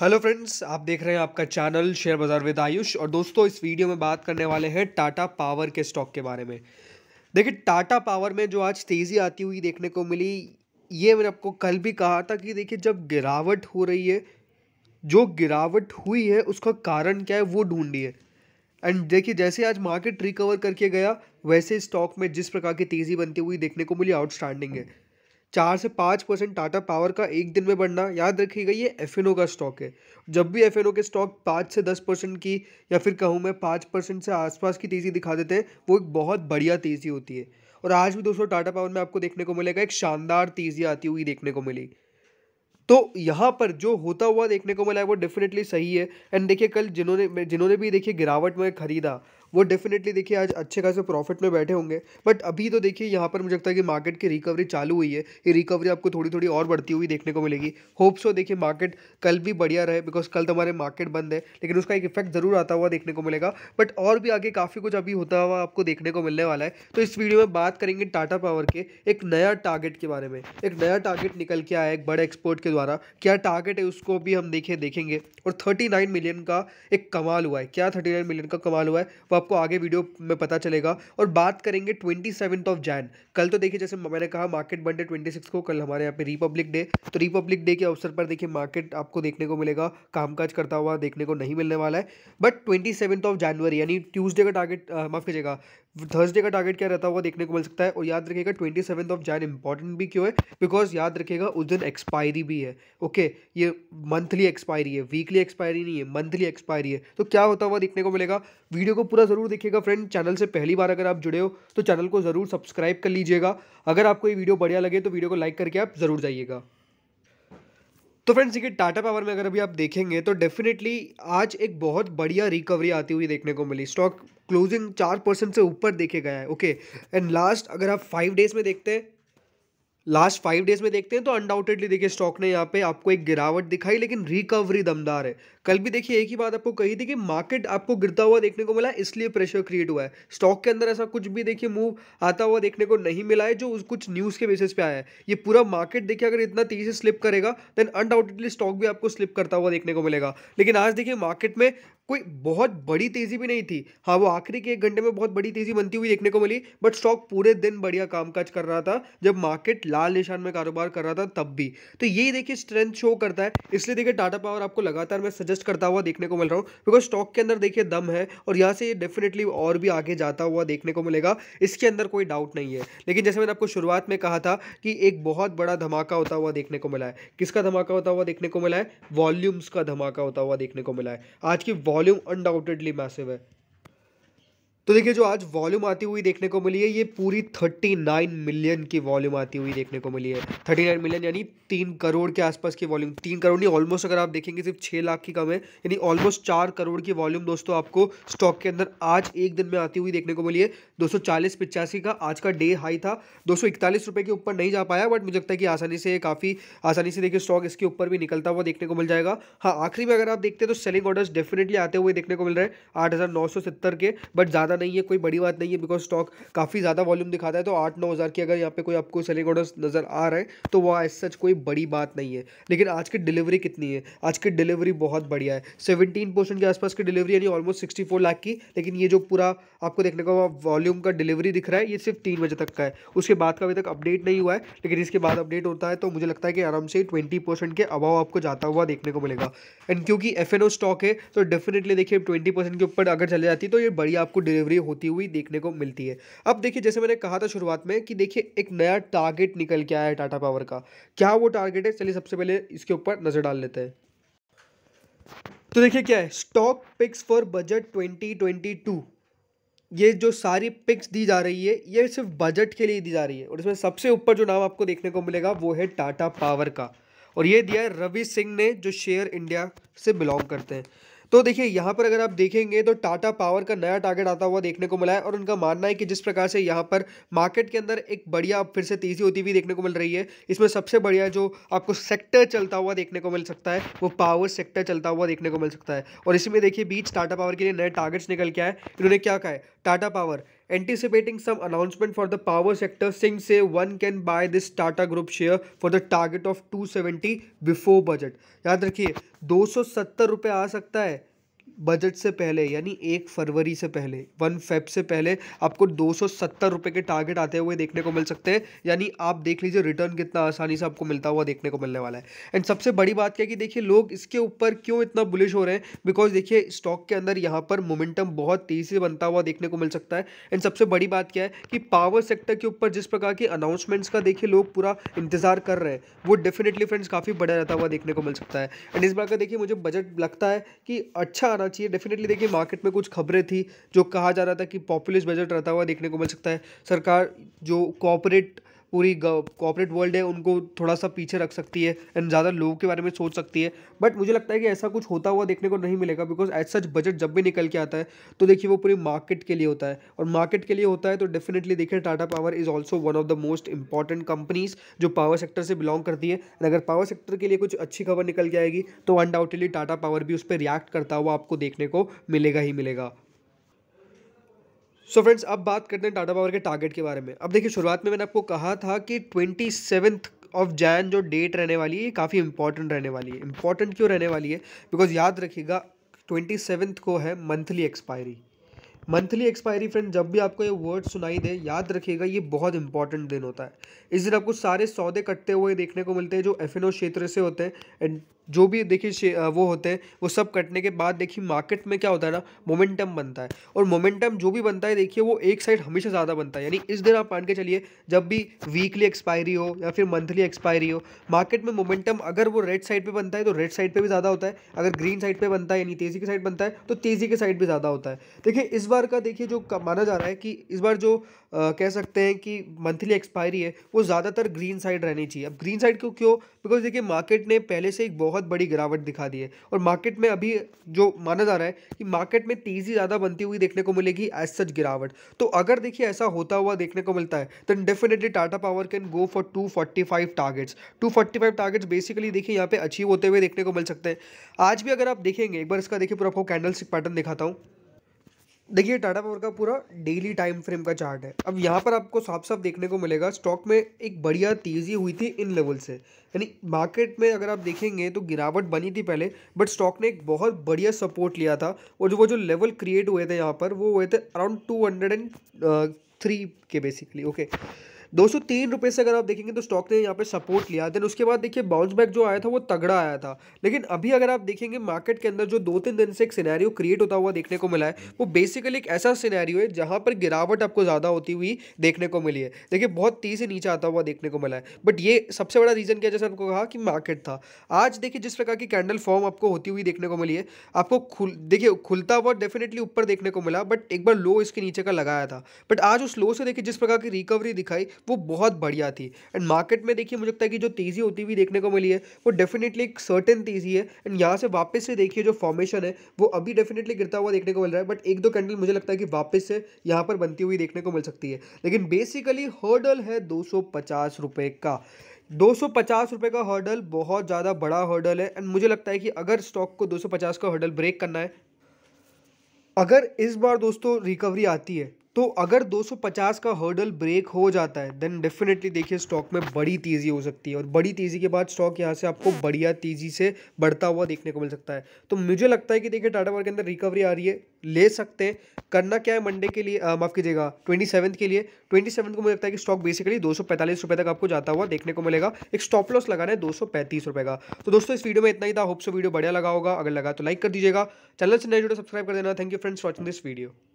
Hello friends आप देख रहे हैं आपका channel share Bazaar with Ayush और दोस्तों इस वीडियो में बात करने वाले हैं टाटा पावर के स्टॉक के बारे में देखिए टाटा पावर में जो आज तेज़ी आती हुई देखने को मिली ये मैंने आपको कल भी कहा था कि देखिए जब गिरावट हो रही है जो गिरावट हुई है उसका कारण क्या है वो ढूंढिए एंड देखिए जैसे आज मार्केट रिकवर करके गया वैसे स्टॉक में जिस प्रकार की तेज़ी बनती हुई देखने को मिली आउटस्टैंडिंग है चार से पाँच परसेंट टाटा पावर का एक दिन में बढ़ना याद रखिएगा ये एफ का स्टॉक है जब भी एफ के स्टॉक पाँच से दस परसेंट की या फिर कहूँ मैं पाँच परसेंट से आसपास की तेज़ी दिखा देते हैं वो एक बहुत बढ़िया तेज़ी होती है और आज भी दोस्तों टाटा पावर में आपको देखने को मिलेगा एक शानदार तेज़ी आती हुई देखने को मिली तो यहाँ पर जो होता हुआ देखने को मिला है वो डेफिनेटली सही है एंड देखिए कल जिन्होंने जिन्होंने भी देखिए गिरावट में खरीदा वो डेफिनेटली देखिए आज अच्छे खासे प्रॉफिट में बैठे होंगे बट अभी तो देखिए यहाँ पर मुझे लगता है कि मार्केट की रिकवरी चालू हुई है ये रिकवरी आपको थोड़ी थोड़ी और बढ़ती हुई देखने को मिलेगी होप सो तो देखिए मार्केट कल भी बढ़िया रहे बिकॉज कल तो हमारे मार्केट बंद है लेकिन उसका एक इफेक्ट ज़रूर आता हुआ देखने को मिलेगा बट और भी आगे काफ़ी कुछ अभी होता हुआ आपको देखने को मिलने वाला है तो इस वीडियो में बात करेंगे टाटा पावर के एक नया टारगेट के बारे में एक नया टारगेट निकल के आया एक बड़े एक्सपोर्ट के द्वारा क्या टारगेट है उसको भी हम देखें देखेंगे और थर्टी मिलियन का एक कमाल हुआ है क्या थर्टी मिलियन का कमाल हुआ है वह आपको आगे वीडियो में पता चलेगा और बात करेंगे ट्वेंटी ऑफ जैन कल तो देखिए जैसे मैंने कहा मार्केट है ट्वेंटी को कल हमारे यहाँ पे रिपब्लिक डे तो रिपब्लिक डे के अवसर पर देखिए मार्केट आपको देखने को मिलेगा कामकाज करता हुआ देखने को नहीं मिलने वाला है बट ट्वेंटी ऑफ जनवरी यानी ट्यूजडे का टारगेट माफ़ कीजिएगा थर्सडे का टारगेट क्या रहता हुआ देखने को मिल सकता है और याद रखिएगा twenty seven of Jan important भी क्यों है बिकॉज याद रखिएगा उस दिन एक्सपायरी भी है ओके okay, ये मंथली एक्सपायरी है वीकली एक्सपायरी नहीं है मंथली एक्सपायरी है तो क्या होता हुआ देखने को मिलेगा वीडियो को पूरा ज़रूर देखिएगा फ्रेंड चैनल से पहली बार अगर आप जुड़े हो तो चैनल को ज़रूर सब्सक्राइब कर लीजिएगा अगर आपको ये वीडियो बढ़िया लगे तो वीडियो को लाइक करके आप ज़रूर जाइएगा तो फ्रेंड्स देखिए टाटा पावर में अगर अभी आप देखेंगे तो डेफिनेटली आज एक बहुत बढ़िया रिकवरी आती हुई देखने को मिली स्टॉक क्लोजिंग चार परसेंट से ऊपर देखे गया है ओके एंड लास्ट अगर आप फाइव डेज में देखते हैं लास्ट फाइव डेज में देखते हैं तो अनडाउटेडली देखिए स्टॉक ने यहाँ पे आपको एक गिरावट दिखाई लेकिन रिकवरी दमदार है कल भी देखिए एक ही बात आपको कही थी कि मार्केट आपको गिरता हुआ देखने को मिला इसलिए प्रेशर क्रिएट हुआ है स्टॉक के अंदर ऐसा कुछ भी देखिए मूव आता हुआ देखने को नहीं मिला है जो उस कुछ न्यूज़ के बेसिस पे आया है ये पूरा मार्केट देखिए अगर इतना तेज़ी से स्लिप करेगा देन अनडाउटेडली स्टॉक भी आपको स्लिप करता हुआ देखने को मिलेगा लेकिन आज देखिए मार्केट में कोई बहुत बड़ी तेज़ी भी नहीं थी हाँ वो आखिरी के एक घंटे में बहुत बड़ी तेज़ी बनती हुई देखने को मिली बट स्टॉक पूरे दिन बढ़िया कामकाज कर रहा था जब मार्केट लाल निशान में कारोबार कर रहा था तब भी तो ये देखिए स्ट्रेंथ शो करता है इसलिए देखिए टाटा पावर आपको लगातार मैं सजेस्ट करता हुआ देखने को मिल रहा हूँ बिकॉज स्टॉक के अंदर देखिए दम है और यहाँ से डेफिनेटली और भी आगे जाता हुआ देखने को मिलेगा इसके अंदर कोई डाउट नहीं है लेकिन जैसे मैंने आपको शुरुआत में कहा था कि एक बहुत बड़ा धमाका होता हुआ देखने को मिला है किसका धमाका होता हुआ देखने को मिला है वॉल्यूम्स का धमाका होता हुआ देखने को मिला है आज की वॉल्यूम अनडाउटेडली मैसिव है तो देखिए जो आज वॉल्यूम आती हुई देखने को मिली है ये पूरी 39 मिलियन की वॉल्यूम आती हुई देखने को मिली है 39 मिलियन यानी तीन करोड़ के आसपास की वॉल्यूम तीन करोड़ नहीं ऑलमोस्ट अगर आप देखेंगे सिर्फ छः लाख की कम है यानी ऑलमोस्ट चार करोड़ की वॉल्यूम दोस्तों आपको स्टॉक के अंदर आज एक दिन में आती हुई देखने को मिली है दो सौ का आज का डे हाई था दो रुपए के ऊपर नहीं जा पाया बट मुझे लगता है कि आसानी से काफ़ी आसानी से देखिए स्टॉक इसके ऊपर भी निकलता हुआ देखने को मिल जाएगा हाँ आखिरी में अगर आप देखते हैं तो सेलिंग ऑर्डर्स डेफिनेटली आते हुए देखने को मिल रहे हैं आठ के बट ज़्यादा ज़्यादा नहीं है कोई बड़ी बात नहीं है बिकॉज स्टॉक काफ़ी ज़्यादा वॉल्यूम दिखाता है तो आठ नौ हज़ार की अगर यहाँ पे कोई आपको सेलिंग ऑर्डर नज़र आ रहे हैं तो वह एज सच कोई बड़ी बात नहीं है लेकिन आज की डिलीवरी कितनी है आज की डिलीवरी बहुत बढ़िया है सेवेंटीन परसेंट के आसपास की डिलीवरी यानी ऑलमोस्ट सिक्सटी फोर लाख की लेकिन ये जो पूरा आपको देखने का वॉल्यूम का डिलीवरी दिख रहा है ये सिर्फ तीन बजे तक का है उसके बाद का अभी तक अपडेट नहीं हुआ है लेकिन इसके बाद अपडेट होता है तो मुझे लगता है कि आराम से ट्वेंटी परसेंट के अभाव आपको जाता हुआ देखने को मिलेगा एंड क्योंकि एफ स्टॉक है तो डेफिनेटली देखिए ट्वेंटी परसेंट के ऊपर अगर चले जाती है तो ये बढ़िया आपको डिलीवरी डिलीवरी होती हुई देखने को मिलती है अब देखिए जैसे मैंने कहा था शुरुआत में कि देखिए एक नया टारगेट निकल के आया है टाटा पावर का क्या वो टारगेट है चलिए सबसे पहले इसके ऊपर नज़र डाल लेते हैं तो देखिए क्या है स्टॉक पिक्स फॉर बजट 2022 ये जो सारी पिक्स दी जा रही है ये सिर्फ बजट के लिए दी जा रही है और इसमें सबसे ऊपर जो नाम आपको देखने को मिलेगा वो है टाटा पावर का और ये दिया है रवि सिंह ने जो शेयर इंडिया से बिलोंग करते हैं तो देखिए यहाँ पर अगर आप देखेंगे तो टाटा पावर का नया टारगेट आता हुआ देखने को मिला है और उनका मानना है कि जिस प्रकार से यहाँ पर मार्केट के अंदर एक बढ़िया फिर से तेज़ी होती हुई देखने को मिल रही है इसमें सबसे बढ़िया जो आपको सेक्टर चलता हुआ देखने को मिल सकता है वो पावर सेक्टर चलता हुआ देखने को मिल सकता है और इसी में देखिए बीच टाटा पावर के लिए नए टारगेट्स निकल के आए इन्होंने क्या कहा है Tata power anticipating some announcement for the power sector, Singh say one can buy this Tata Group share for the target of 270 before budget. yaad rakhiye 270 सौ aa sakta hai बजट से पहले यानी एक फरवरी से पहले वन फेब से पहले आपको दो सौ के टारगेट आते हुए देखने को मिल सकते हैं यानी आप देख लीजिए रिटर्न कितना आसानी से आपको मिलता हुआ देखने को मिलने वाला है एंड सबसे बड़ी बात क्या कि देखिए लोग इसके ऊपर क्यों इतना बुलिश हो रहे हैं बिकॉज देखिए स्टॉक के अंदर यहाँ पर मोमेंटम बहुत तेज़ी से बनता हुआ देखने को मिल सकता है एंड सबसे बड़ी बात क्या है कि पावर सेक्टर के ऊपर जिस प्रकार की अनाउंसमेंट्स का देखिए लोग पूरा इंतजार कर रहे हैं वो डेफिनेटली फ्रेंड्स काफ़ी बड़ा रहता हुआ देखने को मिल सकता है एंड इस बार का देखिए मुझे बजट लगता है कि अच्छा आना चाहिए डेफिनेटली देखिए मार्केट में कुछ खबरें थी जो कहा जा रहा था कि पॉपुलिस्ट बजट रहता हुआ देखने को मिल सकता है सरकार जो कॉपोरेट पूरी कॉपरेट वर्ल्ड है उनको थोड़ा सा पीछे रख सकती है एंड ज़्यादा लोगों के बारे में सोच सकती है बट मुझे लगता है कि ऐसा कुछ होता हुआ देखने को नहीं मिलेगा बिकॉज एज सच बजट जब भी निकल के आता है तो देखिए वो पूरी मार्केट के लिए होता है और मार्केट के लिए होता है तो डेफिनेटली देखिए Tata power is also one of the most important companies जो पावर सेक्टर से बिलोंग करती है एंड अगर पावर सेक्टर के लिए कुछ अच्छी खबर निकल के आएगी तो अनडाउटेडली टाटा पावर भी उस पर रिएक्ट करता हुआ आपको देखने को मिलेगा ही मिलेगा सो so फ्रेंड्स अब बात करते हैं टाटा पावर के टारगेट के बारे में अब देखिए शुरुआत में मैंने आपको कहा था कि ट्वेंटी सेवन्थ ऑफ जैन जो डेट रहने वाली है ये काफ़ी इंपॉर्टेंट रहने वाली है इंपॉर्टेंट क्यों रहने वाली है बिकॉज याद रखिएगा ट्वेंटी सेवन्थ को है monthly expiry monthly expiry friend जब भी आपको ये वर्ड सुनाई दे याद रखिएगा ये बहुत इंपॉर्टेंट दिन होता है इस दिन आपको सारे सौदे कटते हुए देखने को मिलते हैं जो एफ क्षेत्र से होते हैं एंड जो भी देखिए वो होते हैं वो सब कटने के बाद देखिए मार्केट में क्या होता है ना मोमेंटम बनता है और मोमेंटम जो भी बनता है देखिए वो एक साइड हमेशा ज़्यादा बनता है यानी इस दिन आप मान के चलिए जब भी वीकली एक्सपायरी हो या फिर मंथली एक्सपायरी हो मार्केट में मोमेंटम अगर वो रेड साइड पर बनता है तो रेड साइड पर भी ज़्यादा होता है अगर ग्रीन साइड पर बनता है यानी तेज़ी की साइड बनता है तो तेज़ी के साइड भी ज़्यादा होता है देखिए इस बार का देखिए जो माना जा रहा है कि इस बार जो कह सकते हैं कि मंथली एक्सपायरी है वो ज़्यादातर ग्रीन साइड रहनी चाहिए अब ग्रीन साइड क्यों क्यों बिकॉज देखिए मार्केट ने पहले से एक बहुत बड़ी गिरावट दिखा दी है और मार्केट में अभी जो माना जा रहा है कि मार्केट में तेज़ी ज़्यादा बनती हुई देखने को मिलेगी एज सच गिरावट तो अगर देखिए ऐसा होता हुआ देखने को मिलता है then definitely Tata power can go for two targets two targets basically देखिए यहाँ पे अचीव होते हुए देखने को मिल सकते हैं आज भी अगर आप देखेंगे एक बार इसका देखिए पूरा आपको कैंडल पैटर्न दिखाता हूँ देखिए टाटा पावर का पूरा डेली टाइम फ्रेम का चार्ट है अब यहाँ पर आपको साफ साफ देखने को मिलेगा स्टॉक में एक बढ़िया तेज़ी हुई थी इन लेवल से यानी मार्केट में अगर आप देखेंगे तो गिरावट बनी थी पहले बट स्टॉक ने एक बहुत बढ़िया सपोर्ट लिया था और जो वो जो लेवल क्रिएट हुए थे यहाँ पर वो हुए थे around two hundred and three के बेसिकली ओके okay. दो सौ तीन रुपये से अगर आप देखेंगे तो स्टॉक ने यहाँ पे सपोर्ट लिया देन उसके बाद देखिए बाउंस बैक जो आया था वो तगड़ा आया था लेकिन अभी अगर आप देखेंगे मार्केट के अंदर जो दो तीन दिन से एक सिनेरियो क्रिएट होता हुआ देखने को मिला है वो बेसिकली एक ऐसा सिनेरियो है जहाँ पर गिरावट आपको ज़्यादा होती हुई देखने को मिली है देखिए बहुत तेज़ से नीचे आता हुआ देखने को मिला है बट ये सबसे बड़ा रीज़न क्या जैसे आपको कहा कि मार्केट था आज देखिए जिस प्रकार की कैंडल फॉर्म आपको होती हुई देखने को मिली है आपको खुल देखिए खुलता हुआ डेफिनेटली ऊपर देखने को मिला बट एक बार लो इसके नीचे का लगाया था बट आज उस लो से देखिए जिस प्रकार की रिकवरी दिखाई वो बहुत बढ़िया थी एंड मार्केट में देखिए मुझे लगता है कि जो तेज़ी होती हुई देखने को मिली है वो डेफिनेटली एक सर्टन तेज़ी है एंड यहाँ से वापस से देखिए जो फॉर्मेशन है वो अभी डेफिनेटली गिरता हुआ देखने को मिल रहा है बट एक दो कैंडल मुझे लगता है कि वापस से यहाँ पर बनती हुई देखने को मिल सकती है लेकिन बेसिकली हर्डल है दो रुपए का दो सौ का हर्डल बहुत ज़्यादा बड़ा हर्डल है एंड मुझे लगता है कि अगर स्टॉक को 250 का हर्डल ब्रेक करना है अगर इस बार दोस्तों रिकवरी आती है तो अगर 250 का हर्डल ब्रेक हो जाता है देन डेफिनेटली देखिए स्टॉक में बड़ी तेज़ी हो सकती है और बड़ी तेज़ी के बाद स्टॉक यहाँ से आपको बढ़िया तेज़ी से बढ़ता हुआ देखने को मिल सकता है तो मुझे लगता है कि देखिए टाटा पावर के अंदर रिकवरी आ रही है ले सकते हैं करना क्या है मंडे के लिए माफ़ कीजिएगा ट्वेंटी के लिए ट्वेंटी को मुझे लगता है कि स्टॉक बेसिकली दो सौ पैंतालीस रुपये तक आपको जाता हुआ देखने को मिलेगा एक स्टॉप लॉस लगाना है दो सौ पैंतीस रुपये का तो दोस्तों इस वीडियो में इतना ही था होप्स वीडियो बढ़िया लगा होगा अगर लगा तो लाइक कर दीजिएगा चैनल से नए जुड़े सब्सक्राइब कर देना thank you friends watching this video